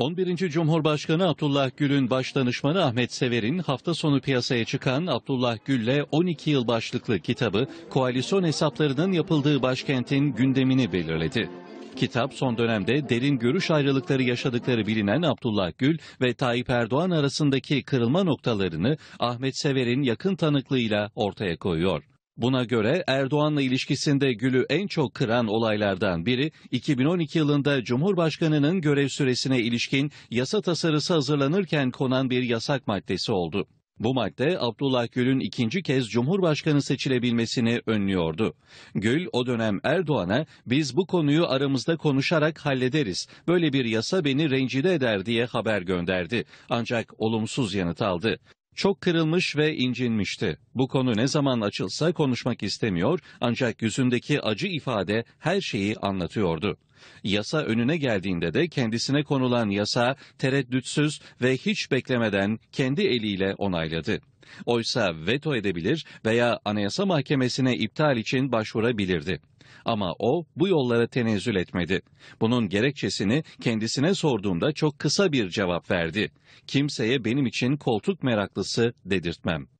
11. Cumhurbaşkanı Abdullah Gül'ün başdanışmanı Ahmet Sever'in hafta sonu piyasaya çıkan Abdullah Gül'le 12 yıl başlıklı kitabı koalisyon hesaplarının yapıldığı başkentin gündemini belirledi. Kitap son dönemde derin görüş ayrılıkları yaşadıkları bilinen Abdullah Gül ve Tayyip Erdoğan arasındaki kırılma noktalarını Ahmet Sever'in yakın tanıklığıyla ortaya koyuyor. Buna göre Erdoğan'la ilişkisinde Gül'ü en çok kıran olaylardan biri 2012 yılında Cumhurbaşkanı'nın görev süresine ilişkin yasa tasarısı hazırlanırken konan bir yasak maddesi oldu. Bu madde Abdullah Gül'ün ikinci kez Cumhurbaşkanı seçilebilmesini önlüyordu. Gül o dönem Erdoğan'a biz bu konuyu aramızda konuşarak hallederiz. Böyle bir yasa beni rencide eder diye haber gönderdi. Ancak olumsuz yanıt aldı. Çok kırılmış ve incinmişti. Bu konu ne zaman açılsa konuşmak istemiyor ancak yüzündeki acı ifade her şeyi anlatıyordu. Yasa önüne geldiğinde de kendisine konulan yasa tereddütsüz ve hiç beklemeden kendi eliyle onayladı. Oysa veto edebilir veya Anayasa Mahkemesi'ne iptal için başvurabilirdi. Ama o bu yollara tenezzül etmedi. Bunun gerekçesini kendisine sorduğumda çok kısa bir cevap verdi. Kimseye benim için koltuk meraklısı dedirtmem.